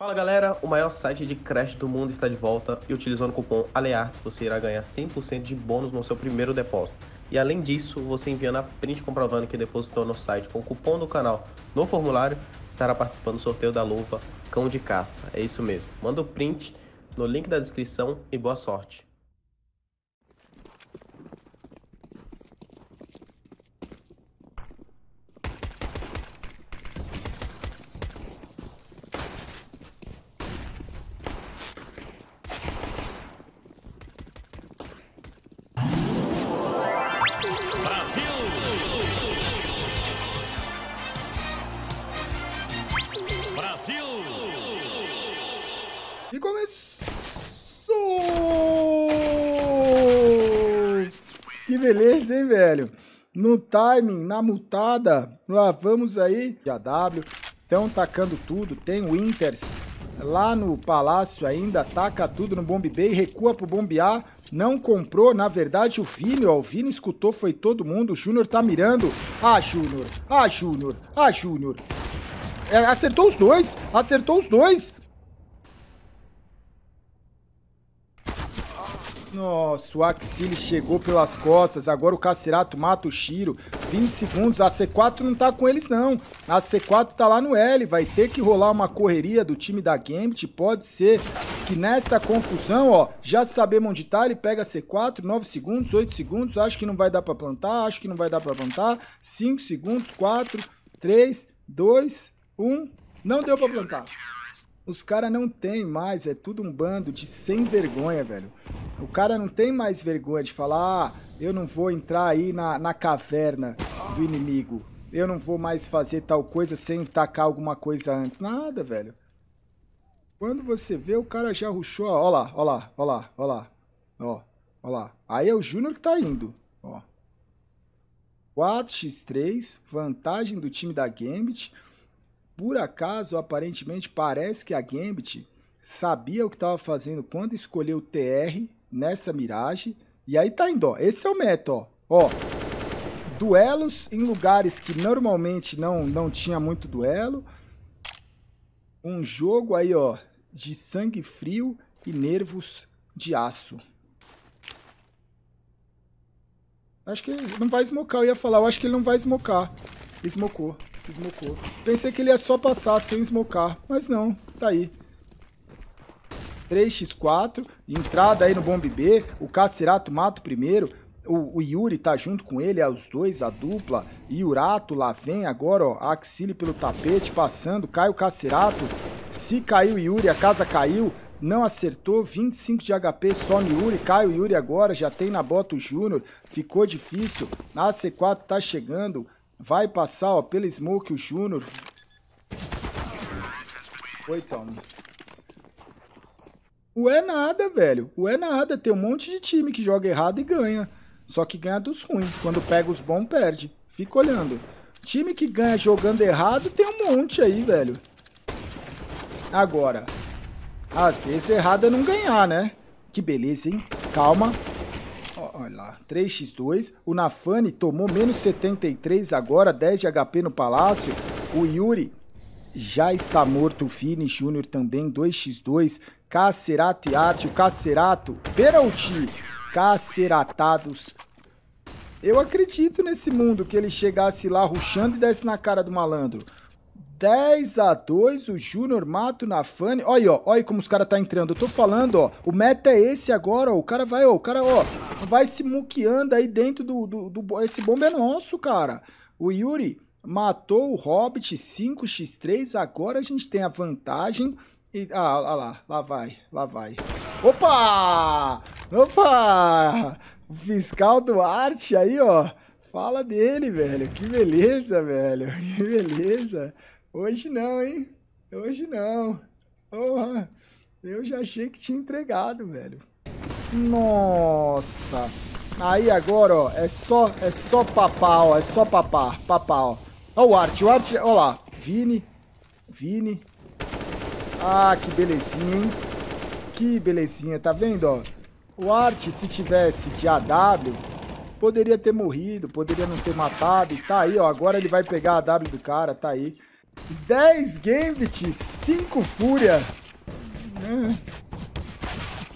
Fala galera, o maior site de crédito do mundo está de volta e utilizando o cupom ALEARTES você irá ganhar 100% de bônus no seu primeiro depósito. E além disso, você enviando a print comprovando que depositou no site com o cupom do canal no formulário, estará participando do sorteio da luva Cão de Caça. É isso mesmo, manda o print no link da descrição e boa sorte. beleza, hein, velho? No timing, na multada, lá vamos aí. JW, estão tacando tudo. Tem o Inters lá no palácio ainda, ataca tudo no Bomb B e recua pro Bomb A. Não comprou, na verdade, o Vini, ó, o Vini escutou, foi todo mundo. O Júnior tá mirando. Ah, Júnior, ah, Júnior, ah, Júnior. É, acertou os dois, acertou os dois. Nossa, o Axile chegou pelas costas. Agora o Cacerato mata o Shiro. 20 segundos. A C4 não tá com eles, não. A C4 tá lá no L. Vai ter que rolar uma correria do time da Gambit. Pode ser que nessa confusão, ó, já sabemos onde tá. Ele pega a C4. 9 segundos, 8 segundos. Acho que não vai dar pra plantar. Acho que não vai dar pra plantar. 5 segundos, 4, 3, 2, 1. Não deu pra plantar. Os caras não tem mais, é tudo um bando de sem vergonha, velho. O cara não tem mais vergonha de falar, ah, eu não vou entrar aí na, na caverna do inimigo. Eu não vou mais fazer tal coisa sem tacar alguma coisa antes. Nada, velho. Quando você vê, o cara já ruxou, ó, ó lá, ó lá, ó lá, ó lá, ó, ó lá. Aí é o Júnior que tá indo, ó. 4x3, vantagem do time da Gambit. Por acaso, aparentemente, parece que a Gambit sabia o que estava fazendo quando escolheu o TR nessa miragem. E aí tá indo, ó. Esse é o meta, ó. Ó, duelos em lugares que normalmente não, não tinha muito duelo. Um jogo aí, ó, de sangue frio e nervos de aço. Acho que ele não vai smocar, eu ia falar. Eu acho que ele não vai smocar. Smocou. Smocou. Pensei que ele ia só passar sem smocar, mas não. Tá aí. 3x4, entrada aí no bomb B, o Cacerato mata o primeiro, o, o, Yuri tá junto com ele, é os dois, a dupla. Yurato lá vem agora, ó. A Axile pelo tapete, passando. Cai o Cacerato. Se caiu o Yuri, a casa caiu. Não acertou, 25 de HP só no Yuri. Cai o Yuri agora, já tem na bota o Júnior. Ficou difícil. A C4 tá chegando. Vai passar, ó, pela Smoke, o Júnior. Oi, Tom. Ué O é nada, velho. O é nada. Tem um monte de time que joga errado e ganha. Só que ganha dos ruins. Quando pega os bons, perde. Fica olhando. Time que ganha jogando errado tem um monte aí, velho. Agora. Às vezes errado é não ganhar, né? Que beleza, hein? Calma. Olha lá, 3x2. O Nafani tomou menos 73 agora, 10 de HP no palácio. O Yuri já está morto. O Fini Júnior também, 2x2. Cacerato e Arte, o Cacerato. Peralti, Caceratados. Eu acredito nesse mundo que ele chegasse lá ruxando e desse na cara do malandro. 10 a 2 o Júnior mata o Nafani. Olha, ó, olha como os caras tá entrando. Eu tô falando, ó, o meta é esse agora, ó, o cara vai, ó, o cara, ó, vai se muqueando aí dentro do, do, do esse bomba é nosso, cara. O Yuri matou o Hobbit 5x3, agora a gente tem a vantagem e, ah, lá, lá, lá vai, lá vai. Opa! Opa! O fiscal do arte aí, ó. Fala dele, velho. Que beleza, velho. Que beleza. Hoje não, hein? Hoje não. eu já achei que tinha entregado, velho. Nossa. Aí agora, ó, é só, é só papar, ó, é só papar, papar, ó. Ó o Art, o Art, ó lá, Vini, Vini. Ah, que belezinha, hein? Que belezinha, tá vendo, ó? O Art, se tivesse de AW, poderia ter morrido, poderia não ter matado. Tá aí, ó, agora ele vai pegar a W do cara, tá aí. 10 Gambit, 5 Fúria.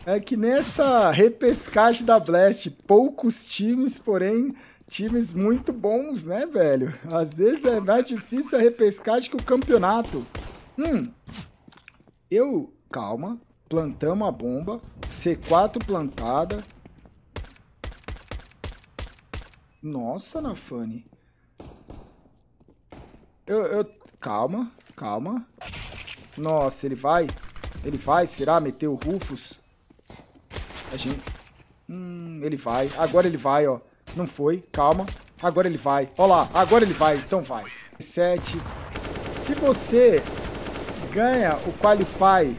É que nessa repescagem da Blast, poucos times, porém, times muito bons, né, velho? Às vezes é mais difícil a repescagem que o campeonato. Hum, eu... Calma, plantamos a bomba, C4 plantada. Nossa, Nafani. Eu, eu, Calma, calma. Nossa, ele vai. Ele vai, será? Meter o Rufus. A gente... Hum, ele vai. Agora ele vai, ó. Não foi, calma. Agora ele vai. Ó lá, agora ele vai. Então vai. 7. Se você ganha o Qualify,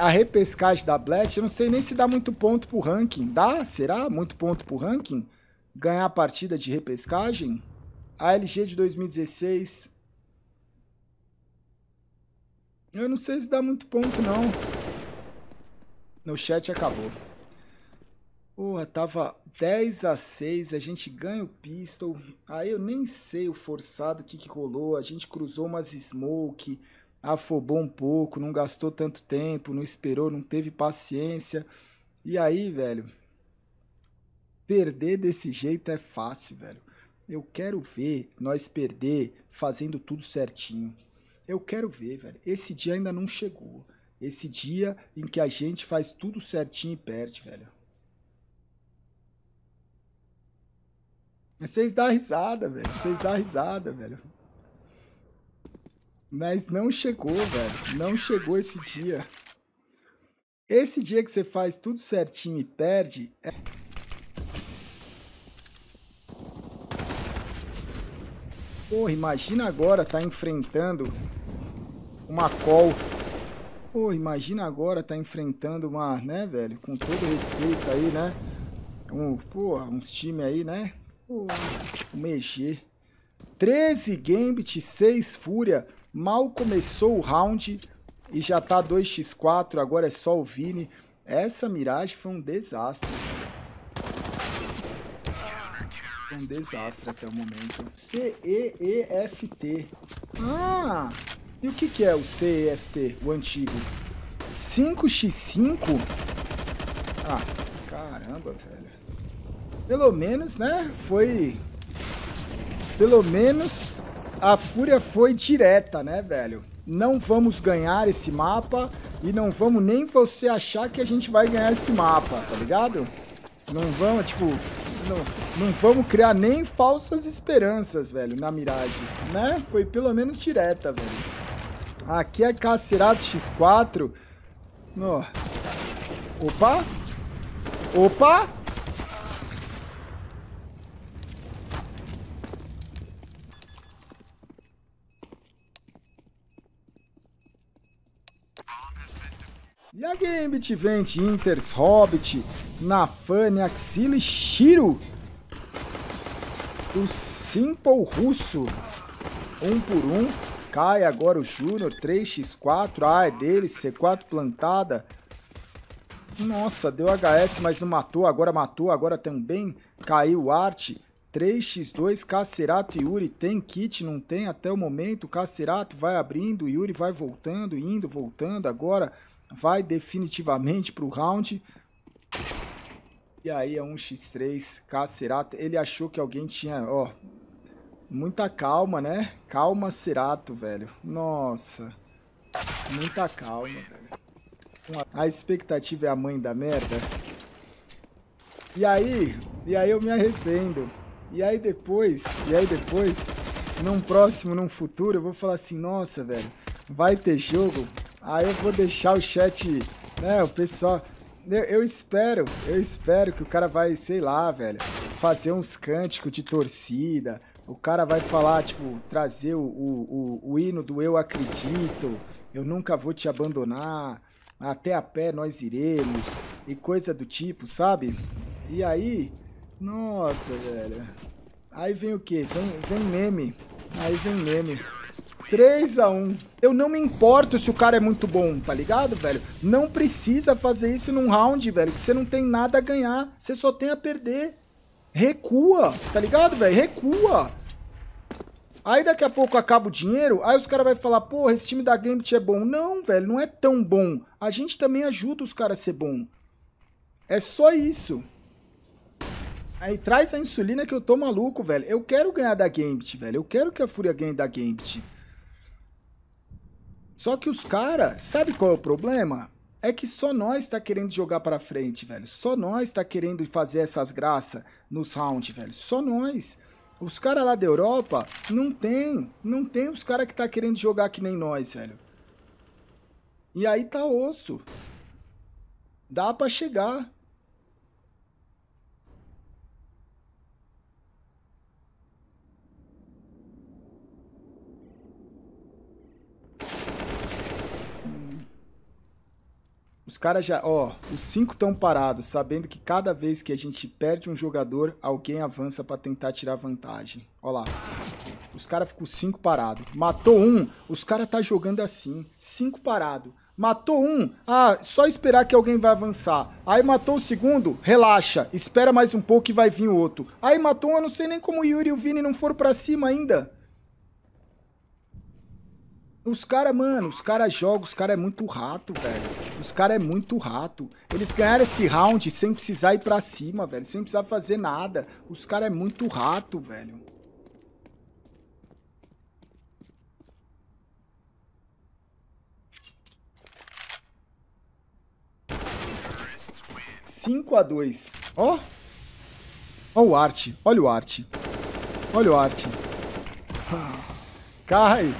a repescagem da Blast, eu não sei nem se dá muito ponto pro ranking. Dá? Será? Muito ponto pro ranking? Ganhar a partida de repescagem? A LG de 2016 eu não sei se dá muito ponto, não. No chat acabou. Porra, tava 10 a 6, a gente ganha o pistol. Aí eu nem sei o forçado, que, que rolou. A gente cruzou umas smoke, afobou um pouco, não gastou tanto tempo, não esperou, não teve paciência. E aí, velho, perder desse jeito é fácil, velho. Eu quero ver nós perder fazendo tudo certinho. Eu quero ver, velho. Esse dia ainda não chegou. Esse dia em que a gente faz tudo certinho e perde, velho. Vocês dão risada, velho. Vocês dão risada, velho. Mas não chegou, velho. Não chegou esse dia. Esse dia que você faz tudo certinho e perde. É... Porra, imagina agora tá enfrentando uma call. Porra, imagina agora tá enfrentando uma, né, velho? Com todo respeito aí, né? Um, porra, uns time aí, né? Porra, um EG. 13 Gambit, 6 Fúria. Mal começou o round e já tá 2x4. Agora é só o Vini. Essa miragem foi um desastre, um desastre tipo até o momento. CEFT. Ah! E o que, que é o CEFT, o antigo? 5x5? Ah, caramba, velho. Pelo menos, né? Foi... Pelo menos a fúria foi direta, né, velho? Não vamos ganhar esse mapa e não vamos nem você achar que a gente vai ganhar esse mapa, tá ligado? Não vamos, tipo, não, não vamos criar nem falsas esperanças, velho, na miragem, né? Foi pelo menos direta, velho. Aqui é Cacerato X4. Ó. Opa! Opa! E a Gambit vende Inters, Hobbit, Nafane, e Shiro. O Simple Russo. Um por um. Cai agora o Júnior. 3x4. ah, é dele. C4 plantada. Nossa, deu HS, mas não matou. Agora matou. Agora também caiu o Arte. 3x2, Cacerato e Yuri. Tem kit, não tem até o momento. Cacerato vai abrindo, Yuri vai voltando, indo, voltando. Agora vai definitivamente pro round. E aí é um x3, Cacerato. Ele achou que alguém tinha, ó, muita calma, né? Calma, Cerato, velho. Nossa, muita calma, velho. A expectativa é a mãe da merda. E aí, e aí eu me arrependo. E aí depois, e aí depois, num próximo, num futuro, eu vou falar assim, nossa, velho, vai ter jogo Aí eu vou deixar o chat, né, o pessoal... Eu, eu espero, eu espero que o cara vai, sei lá, velho, fazer uns cânticos de torcida, o cara vai falar, tipo, trazer o, o, o, o hino do eu acredito, eu nunca vou te abandonar, até a pé nós iremos, e coisa do tipo, sabe? E aí, nossa, velho. Aí vem o quê? Vem, vem meme. Aí vem meme. 3x1. Eu não me importo se o cara é muito bom, tá ligado, velho? Não precisa fazer isso num round, velho, que você não tem nada a ganhar. Você só tem a perder. Recua, tá ligado, velho? Recua. Aí daqui a pouco acaba o dinheiro, aí os caras vão falar, porra, esse time da Gambit é bom. Não, velho, não é tão bom. A gente também ajuda os caras a ser bom. É só isso. Aí traz a insulina que eu tô maluco, velho. Eu quero ganhar da Gambit, velho. Eu quero que a Fúria ganhe da Gambit. Só que os caras, sabe qual é o problema? É que só nós tá querendo jogar pra frente, velho. Só nós tá querendo fazer essas graças nos rounds, velho. Só nós. Os caras lá da Europa não tem. Não tem os caras que tá querendo jogar que nem nós, velho. E aí tá osso. Dá pra chegar. Os caras já, ó, os cinco estão parados, sabendo que cada vez que a gente perde um jogador, alguém avança para tentar tirar vantagem. Ó lá. Os caras ficam cinco parados. Matou um, os caras tá jogando assim. Cinco parado. Matou um, ah, só esperar que alguém vai avançar. Aí matou o segundo, relaxa, espera mais um pouco e vai vir o outro. Aí matou um, eu não sei nem como o Yuri e o Vini não foram para cima ainda. Os caras, mano, os caras jogam, os caras é muito rato, velho. Os caras é muito rato. Eles ganharam esse round sem precisar ir pra cima, velho. Sem precisar fazer nada. Os caras é muito rato, velho. Cinco a dois. Ó. Oh. o arte, olha o arte. Olha o arte. Cai.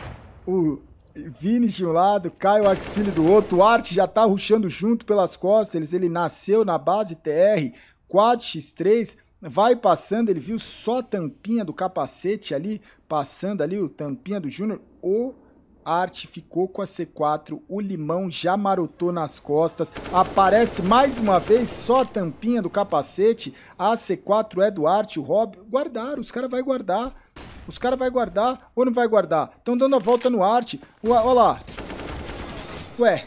O Vini de um lado, Caio Axile do outro. O Arte já tá ruxando junto pelas costas. Ele, ele nasceu na base TR 4x3. Vai passando, ele viu só a tampinha do capacete ali, passando ali o tampinha do Júnior. O Arte ficou com a C4, o Limão já marotou nas costas, aparece mais uma vez só a tampinha do capacete, a C4 é do Arte, o Rob, guardar, os caras vão guardar, os caras vão guardar ou não vai guardar? Estão dando a volta no arte. Olha lá. Ué.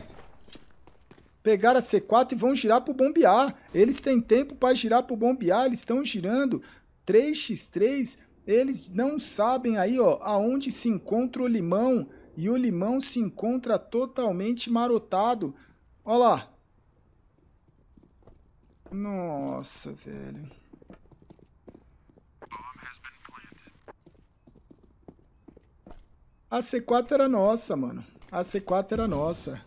Pegaram a C4 e vão girar pro bombear. Eles têm tempo para girar pro bombear. Eles estão girando. 3x3. Eles não sabem aí, ó, aonde se encontra o limão. E o limão se encontra totalmente marotado. Olha lá. Nossa, velho. A C4 era nossa, mano. A C4 era nossa.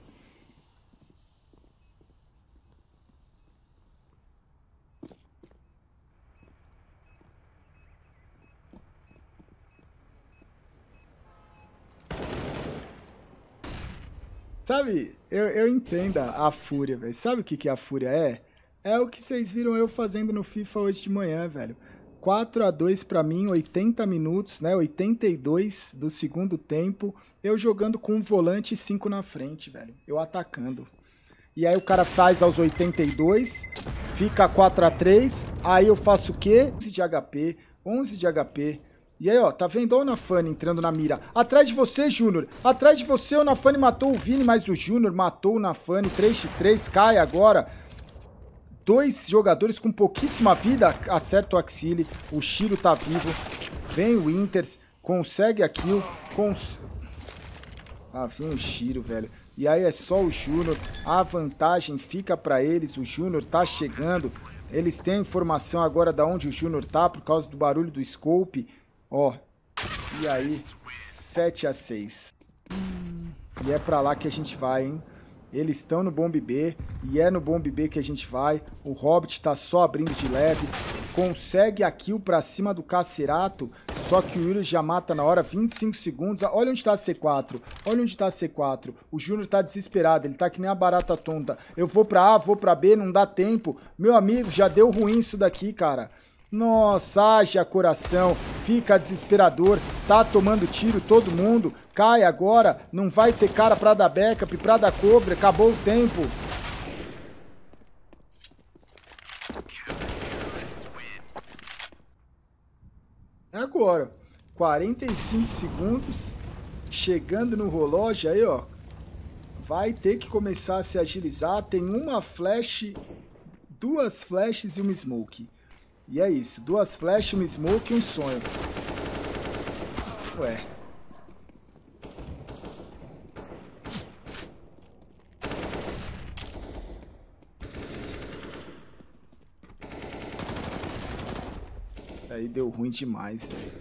Sabe, eu, eu entendo a fúria, velho. Sabe o que, que a fúria é? É o que vocês viram eu fazendo no FIFA hoje de manhã, velho. 4 a 2 para mim, 80 minutos, né? 82 do segundo tempo, eu jogando com um volante e 5 na frente, velho. Eu atacando. E aí o cara faz aos 82, fica 4 a 3, aí eu faço o quê? 11 de HP, 11 de HP. E aí, ó, tá vendo? Olha o Nafane entrando na mira. Atrás de você, Júnior. Atrás de você, o Nafane matou o Vini, mas o Júnior matou o Nafane. 3x3, cai agora. Dois jogadores com pouquíssima vida. Acerta o Axile. O Shiro tá vivo. Vem o Winters. Consegue a kill. Cons... Ah, vem o Shiro, velho. E aí é só o Júnior. A vantagem fica para eles. O Júnior tá chegando. Eles têm informação agora da onde o Júnior tá por causa do barulho do scope. Ó. E aí, 7 a 6. E é para lá que a gente vai, hein? Eles estão no Bomb B e é no Bomb B que a gente vai. O Hobbit está só abrindo de leve. Consegue a kill para cima do Cacerato, só que o Willis já mata na hora, 25 segundos. Ah, olha onde está a C4, olha onde está a C4. O Júnior está desesperado, ele está que nem a barata tonta. Eu vou para A, vou para B, não dá tempo. Meu amigo, já deu ruim isso daqui, cara. Nossa, haja coração, fica desesperador, tá tomando tiro todo mundo, Cai agora. Não vai ter cara pra dar backup, pra dar cobre. Acabou o tempo. É agora, 45 segundos, chegando no relógio aí, ó. Vai ter que começar a se agilizar. Tem uma flash, duas flashes e uma smoke. E é isso, duas flashes, uma smoke e um sonho. Ué. deu ruim demais, velho.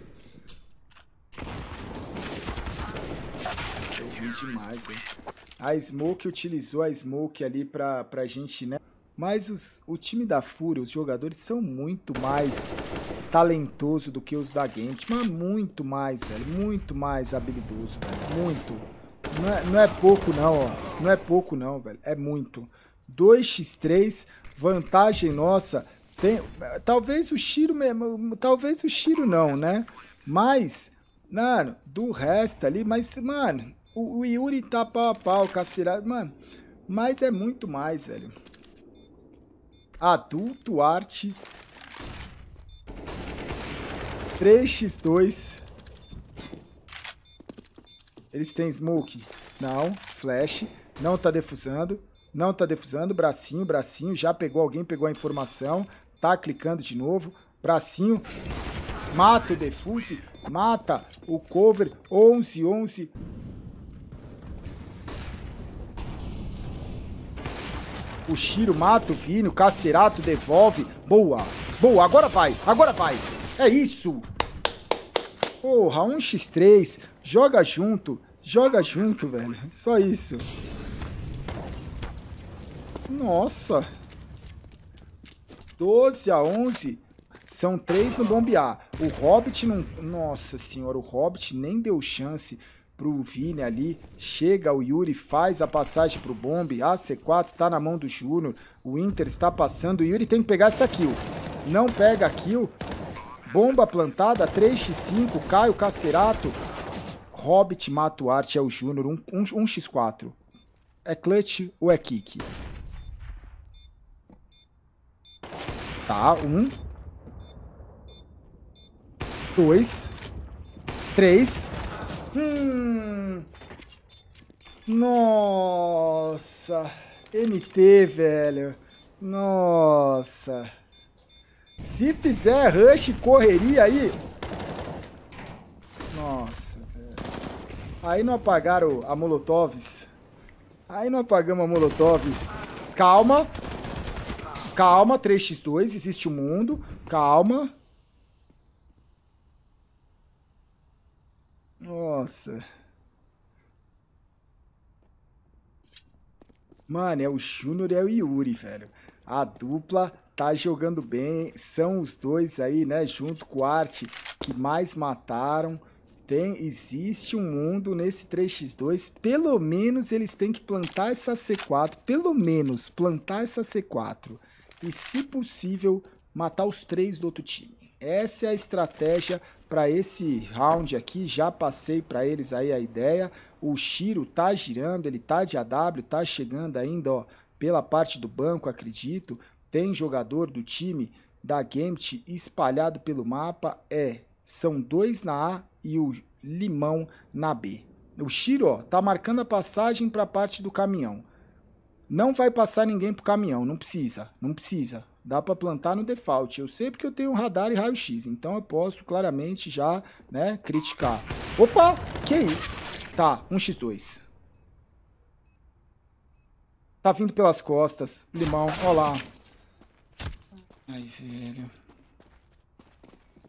Deu ruim demais, velho. A Smoke utilizou a Smoke ali pra, pra gente, né? Mas os, o time da Fúria, os jogadores são muito mais talentoso do que os da Gantt. mas muito mais, velho, muito mais habilidoso, velho, muito. Não é, não é pouco não, ó, não é pouco não, velho, é muito. 2x3, vantagem nossa, tem, talvez o Shiro mesmo, talvez o Shiro não, né? Mas, mano, do resto ali, mas, mano, o, o Yuri tá pau a pau, Cacirado, mano, mas é muito mais, velho. Adulto, arte, 3x2. Eles têm smoke? Não. Flash. Não tá defusando. Não tá defusando. Bracinho, bracinho. Já pegou alguém, pegou a informação. Tá clicando de novo. Bracinho. Mata o defuse. Mata o cover. 11, 11. O Shiro mata o Vini. O Cacerato devolve. Boa. Boa. Agora vai. Agora vai. É isso. Porra, 1x3. Joga junto. Joga junto, velho. Só isso. Nossa. 12 a 11. São 3 no bombear. O Hobbit não. Nossa senhora, o Hobbit nem deu chance pro Vini ali. Chega o Yuri, faz a passagem pro bombe. A C4 tá na mão do Júnior. O Inter está passando. O Yuri tem que pegar essa kill. Não pega a kill. Bomba plantada, 3x5. Cai o Cacerato. Hobbit mata o Arte, é o Júnior. 1x4. é clutch ou é kick? Tá, um. Dois. Três. Hum. Nossa. MT, velho. Nossa. Se fizer rush, correria aí. Nossa, velho. Aí não apagaram a Molotovs. Aí não apagamos a Molotov. Calma. Calma, 3x2, existe o um mundo. Calma. Nossa. Mano, é o Júnior e é o Yuri, velho. A dupla tá jogando bem. São os dois aí, né? Junto com o Arte, que mais mataram. Tem, existe um mundo nesse 3x2. Pelo menos eles têm que plantar essa C4. Pelo menos plantar essa C4 e, se possível, matar os três do outro time. Essa é a estratégia para esse round aqui. Já passei para eles aí a ideia. O Shiro tá girando, ele tá de AW, tá chegando ainda, ó, pela parte do banco, acredito. Tem jogador do time da Gambit espalhado pelo mapa. É, são dois na A e o Limão na B. O Shiro ó, tá marcando a passagem para a parte do caminhão. Não vai passar ninguém pro caminhão, não precisa, não precisa. Dá para plantar no default. Eu sei porque eu tenho radar e raio-x, então eu posso claramente já, né, criticar. Opa, que aí? Tá, 1x2. Tá vindo pelas costas, limão, ó lá. Ai, velho.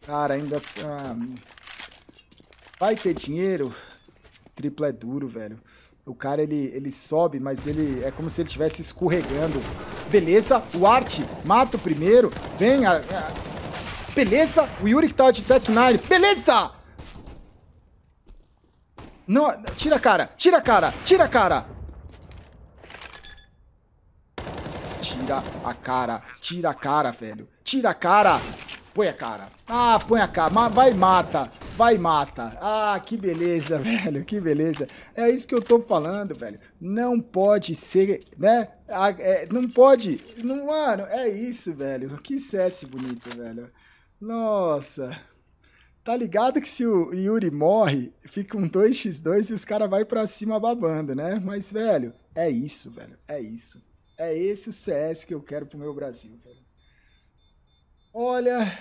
Cara, ainda... Ah, vai ter dinheiro? Triplo é duro, velho. O cara, ele, ele sobe, mas ele é como se ele estivesse escorregando. Beleza, o Art mata o primeiro. Vem, a, a... beleza, o Yuri que tava tá de Tech 9. Beleza! Não, tira a cara, tira a cara, tira a cara. Tira a cara, tira a cara, velho. Tira a cara. Põe a cara. Ah, põe a cara. Ma vai mata. Vai mata. Ah, que beleza, velho. Que beleza. É isso que eu tô falando, velho. Não pode ser, né? Ah, é, não pode. Não, mano, é isso, velho. Que CS bonito, velho. Nossa. Tá ligado que se o Yuri morre, fica um 2x2 e os caras vai pra cima babando, né? Mas, velho, é isso, velho. É isso. É esse o CS que eu quero pro meu Brasil, velho. Olha.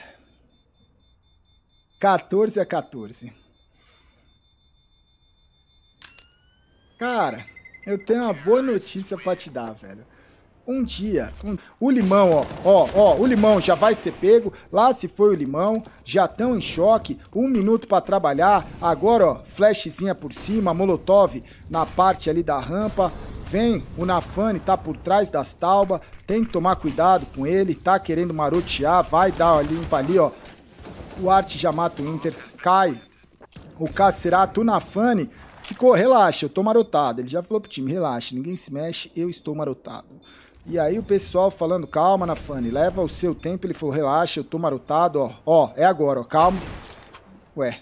14 a 14. Cara, eu tenho uma boa notícia pra te dar, velho. Um dia, um... o limão, ó, ó, ó, o limão já vai ser pego. Lá se foi o limão, já estão em choque. Um minuto para trabalhar. Agora, ó, flashzinha por cima, molotov na parte ali da rampa vem, o Nafani tá por trás das taubas, tem que tomar cuidado com ele, tá querendo marotear, vai dar uma limpa ali, ó. O Arte já mata o Inter, cai. O Cacerato, o Nafani, ficou, relaxa, eu tô marotado. Ele já falou pro time, relaxa, ninguém se mexe, eu estou marotado. E aí o pessoal falando, calma, Nafani, leva o seu tempo. Ele falou, relaxa, eu tô marotado, ó. Ó, é agora, ó, calma. Ué,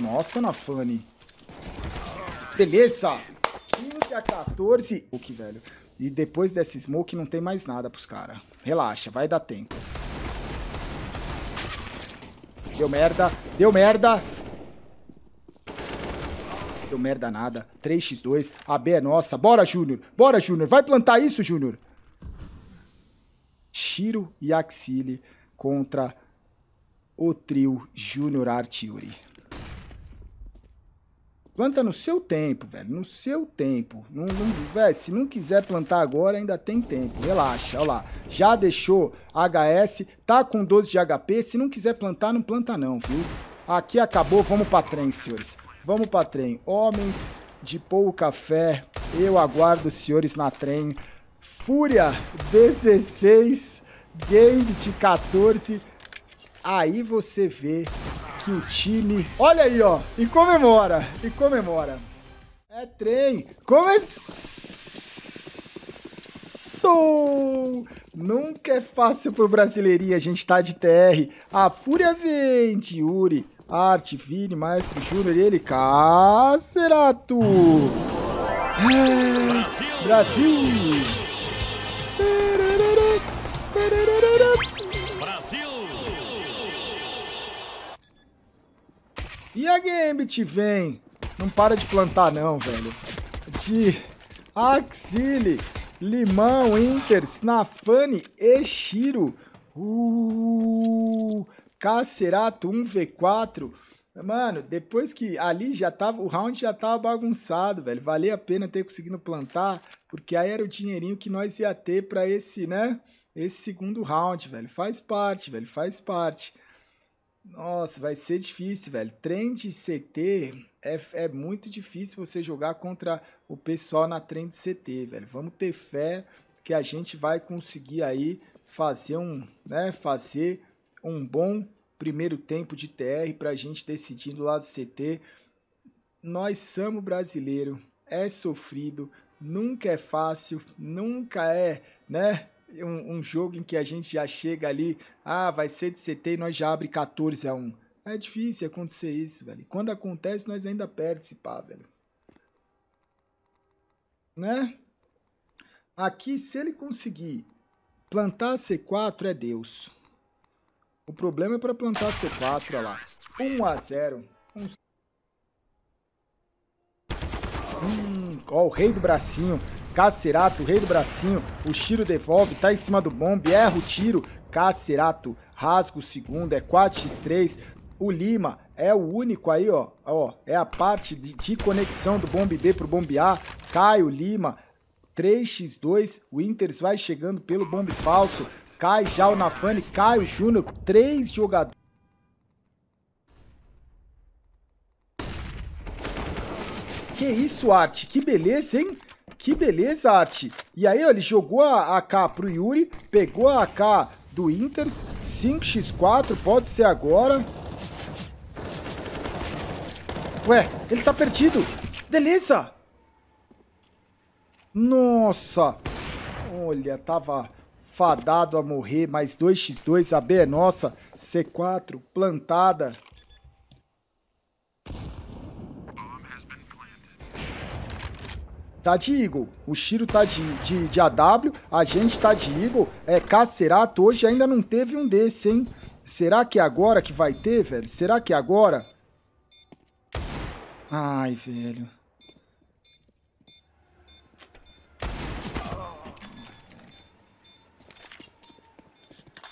Nossa, Nafani. Beleza. 15 a 14. O que, velho? E depois dessa smoke não tem mais nada pros caras. Relaxa, vai dar tempo. Deu merda. Deu merda. Deu merda nada. 3x2. A B é nossa. Bora, Júnior. Bora, Júnior. Vai plantar isso, Júnior. Shiro e Axile contra o trio Júnior Artiuri. Planta no seu tempo, velho. No seu tempo. Não, não, velho, se não quiser plantar agora, ainda tem tempo. Relaxa, olha lá. Já deixou HS, tá com 12 de HP. Se não quiser plantar, não planta não, viu? Aqui acabou, vamos pra trem, senhores. Vamos pra trem. Homens de pouca fé, eu aguardo os senhores na trem. Fúria 16, Game de 14. Aí você vê aqui o time. Olha aí, ó. E comemora. E comemora. É trem. Começou! Nunca é fácil pro brasileirinho, a gente tá de TR. A fúria vem de Yuri, Arte, Vini, Maestro Júnior e ele, Cacerato! É, Brasil! Brasil. E a Gambit vem. Não para de plantar não, velho. De Axile, Limão, Inter, Snafani e Shiro. Uh, Cacerato 1v4. Mano, depois que ali já tava, o round já tava bagunçado, velho. Valia a pena ter conseguido plantar, porque aí era o dinheirinho que nós ia ter para esse, né? Esse segundo round, velho. Faz parte, velho, faz parte. Nossa, vai ser difícil, velho. Trend CT é, é muito difícil você jogar contra o pessoal na Trend CT, velho. Vamos ter fé que a gente vai conseguir aí fazer um, né, fazer um bom primeiro tempo de TR para a gente decidir do lado CT. Nós somos brasileiro, é sofrido, nunca é fácil, nunca é, né? um, um, jogo em que a gente já chega ali, ah, vai ser de CT e nós já abre 14 a 1. É difícil acontecer isso, velho. Quando acontece, nós ainda perde esse pá, velho. Né? Aqui, se ele conseguir plantar C4, é Deus. O problema é pra plantar C4, olha lá. 1 a 0. Um... Hum, ó, o rei do bracinho. Cacerato, rei do bracinho, o Chiro devolve, tá em cima do bombe, erra o tiro, Cacerato, rasga o segundo, é 4x3, o Lima é o único aí, ó, ó, é a parte de, de conexão do bombe B pro bombe A, cai o Lima, 3x2, o Inters vai chegando pelo bombe falso, cai já o Nafani, cai o Júnior, três jogadores. Que isso, Arte? Que beleza, hein? Que beleza, Arte. E aí, ó, ele jogou a AK pro Yuri, pegou a AK do Inters, 5x4, pode ser agora. Ué, ele tá perdido. Beleza. Nossa. Olha, tava fadado a morrer, mais 2x2, a B é nossa, C4 plantada. tá de Eagle. O Shiro tá de, de, de AW, a gente tá de Eagle. É, Cacerato hoje ainda não teve um desse, hein? Será que é agora que vai ter, velho? Será que é agora? Ai, velho.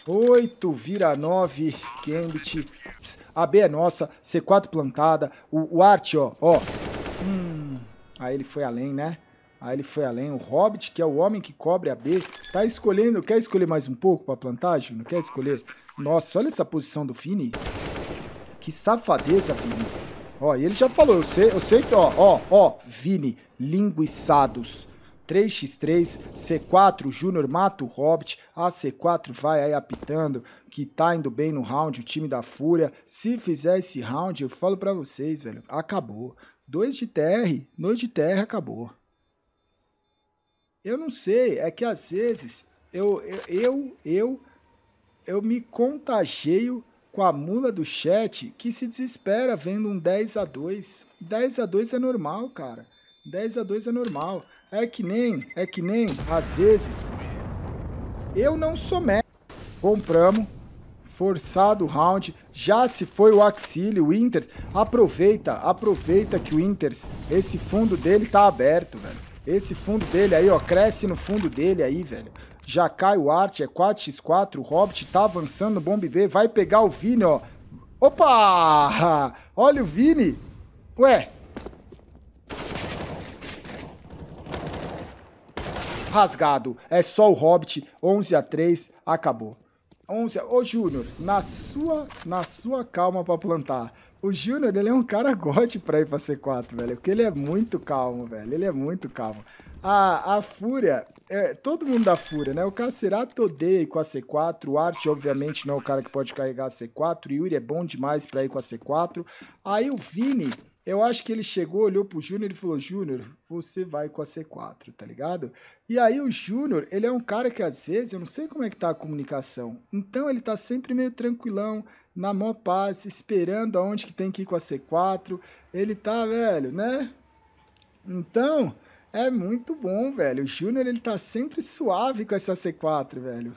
Oito vira nove, Gambit. A B é nossa, C4 plantada. O, o Art, ó, ó. Hum. Aí ele foi além, né? Aí ele foi além. O Hobbit, que é o homem que cobre a B, tá escolhendo. Quer escolher mais um pouco pra plantar, não Quer escolher? Nossa, olha essa posição do Fini. Que safadeza, Vini. Ó, e ele já falou. Eu sei, eu sei que... Ó, ó, ó. Vini, linguiçados. 3x3, C4, Júnior mata o Hobbit, a c 4 vai aí apitando, que tá indo bem no round, o time da Fúria. Se fizer esse round, eu falo para vocês, velho, acabou. 2 de TR, 2 de TR acabou. Eu não sei, é que às vezes eu eu, eu, eu, eu me contagio com a mula do chat que se desespera vendo um 10 a 2. 10 a 2 é normal, cara. 10 a 2 é normal. É que nem, é que nem, às vezes, eu não sou médico. Compramos, forçado o round, já se foi o Axile, o Inter, aproveita, aproveita que o Inter, esse fundo dele tá aberto, velho. Esse fundo dele aí, ó, cresce no fundo dele aí, velho. Já cai o Art, é 4x4, o Hobbit tá avançando Bomb B, vai pegar o Vini, ó. Opa! Olha o Vini! Ué! Rasgado, é só o Hobbit, 11 x 3 acabou. 11 a... Ô, Júnior, na sua, na sua calma pra plantar. O Júnior, ele é um cara gote pra ir pra C4, velho. Porque ele é muito calmo, velho. Ele é muito calmo. A, a Fúria, é, todo mundo da Fúria, né? O Cacerato odeia ir com a C4. O Art obviamente, não é o cara que pode carregar a C4. O Yuri é bom demais pra ir com a C4. Aí o Vini, eu acho que ele chegou, olhou pro Júnior e falou: Júnior, você vai com a C4, tá ligado? E aí o Júnior, ele é um cara que às vezes, eu não sei como é que tá a comunicação. Então ele tá sempre meio tranquilão na mão paz, esperando aonde que tem que ir com a C4. Ele tá, velho, né? Então, é muito bom, velho. O Júnior, ele tá sempre suave com essa C4, velho.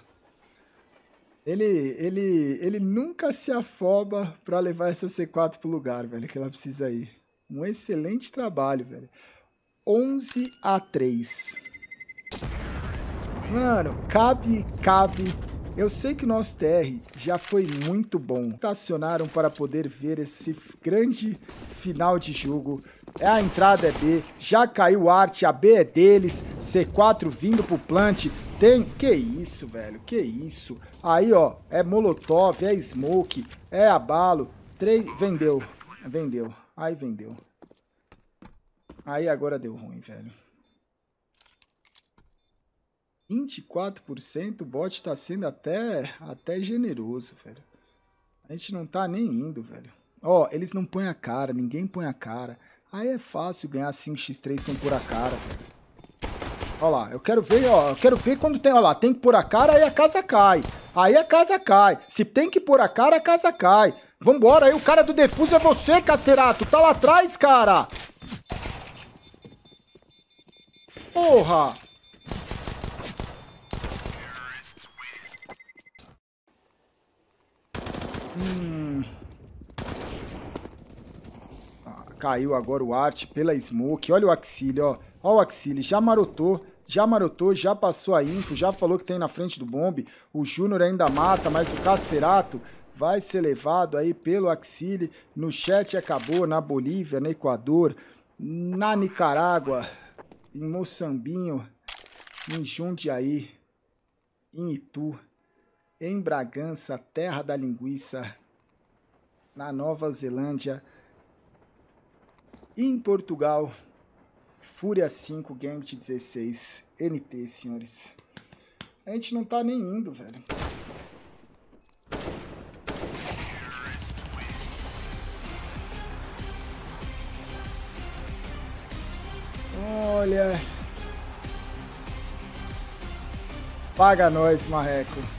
Ele, ele, ele nunca se afoba para levar essa C4 pro lugar, velho, que ela precisa ir. Um excelente trabalho, velho. 11 a 3. Mano, cabe, cabe, eu sei que o nosso TR já foi muito bom. Estacionaram tá para poder ver esse grande final de jogo. É a entrada é B, já caiu arte, a B é deles, C4 vindo pro plant, tem... Que isso, velho, que isso. Aí, ó, é molotov, é smoke, é abalo, 3... Três... Vendeu, vendeu, aí vendeu. Aí agora deu ruim, velho. 24%, o bot está sendo até, até generoso, velho. A gente não tá nem indo, velho. Ó, eles não põem a cara, ninguém põe a cara. Aí é fácil ganhar 5x3 sem pôr a cara, velho. Ó lá, eu quero ver, ó, eu quero ver quando tem, ó lá, tem que pôr a cara, aí a casa cai. Aí a casa cai. Se tem que pôr a cara, a casa cai. Vambora, aí o cara do defuso é você, cacerato. Tá lá atrás, cara. Porra. Hum. Ah, caiu agora o Art pela Smoke. Olha o Axile, ó. Ó o Axile, já marotou. Já marotou, já passou a info, já falou que tem na frente do bombe. O Júnior ainda mata, mas o Cacerato vai ser levado aí pelo Axile. No chat acabou, na Bolívia, no Equador, na Nicarágua, em Moçambinho, em Jundiaí, em Itu. Em Bragança, terra da linguiça, na Nova Zelândia, em Portugal, Fúria 5 Gambit 16 NT, senhores. A gente não tá nem indo, velho. Olha. Paga nós, marreco.